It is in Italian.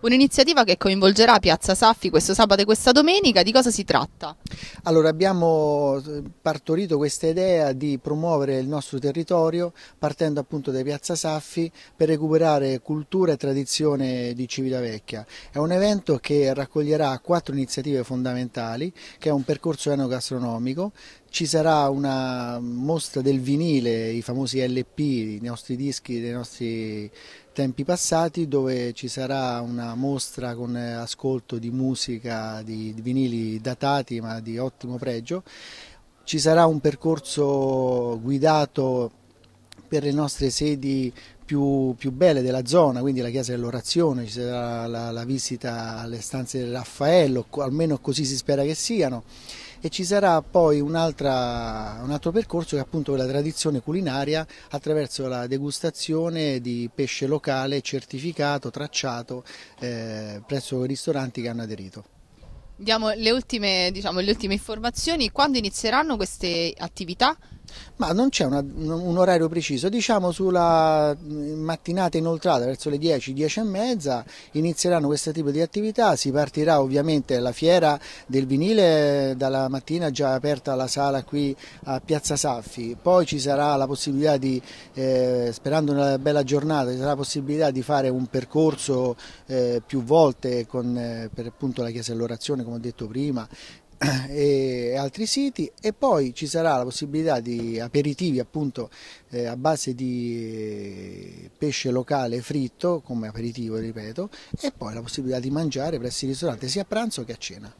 Un'iniziativa che coinvolgerà Piazza Saffi questo sabato e questa domenica, di cosa si tratta? Allora abbiamo eh, partorito questa idea di promuovere il nostro territorio partendo appunto da Piazza Saffi per recuperare cultura e tradizione di Civitavecchia. È un evento che raccoglierà quattro iniziative fondamentali che è un percorso enogastronomico ci sarà una mostra del vinile, i famosi LP, i nostri dischi dei nostri tempi passati, dove ci sarà una mostra con ascolto di musica, di vinili datati ma di ottimo pregio. Ci sarà un percorso guidato per le nostre sedi più, più, belle della zona, quindi la chiesa dell'orazione, ci sarà la, la visita alle stanze del Raffaello, almeno così si spera che siano e ci sarà poi un, altro percorso che è appunto la tradizione culinaria attraverso la degustazione di pesce locale certificato, tracciato eh, presso i ristoranti che hanno aderito. Diamo le ultime, diciamo, le ultime informazioni, quando inizieranno queste attività? Ma non c'è una, un orario preciso, diciamo sulla mattinata inoltrata verso le 10, 10 e mezza inizieranno questo tipo di attività, si partirà ovviamente la fiera del vinile dalla mattina già aperta la sala qui a Piazza Saffi, poi ci sarà la possibilità di, eh, sperando una bella giornata, ci sarà la possibilità di fare un percorso eh, più volte con, eh, per appunto la chiesa dell'orazione come ho detto prima, e altri siti e poi ci sarà la possibilità di aperitivi appunto eh, a base di pesce locale fritto come aperitivo ripeto e poi la possibilità di mangiare presso i ristoranti sia a pranzo che a cena.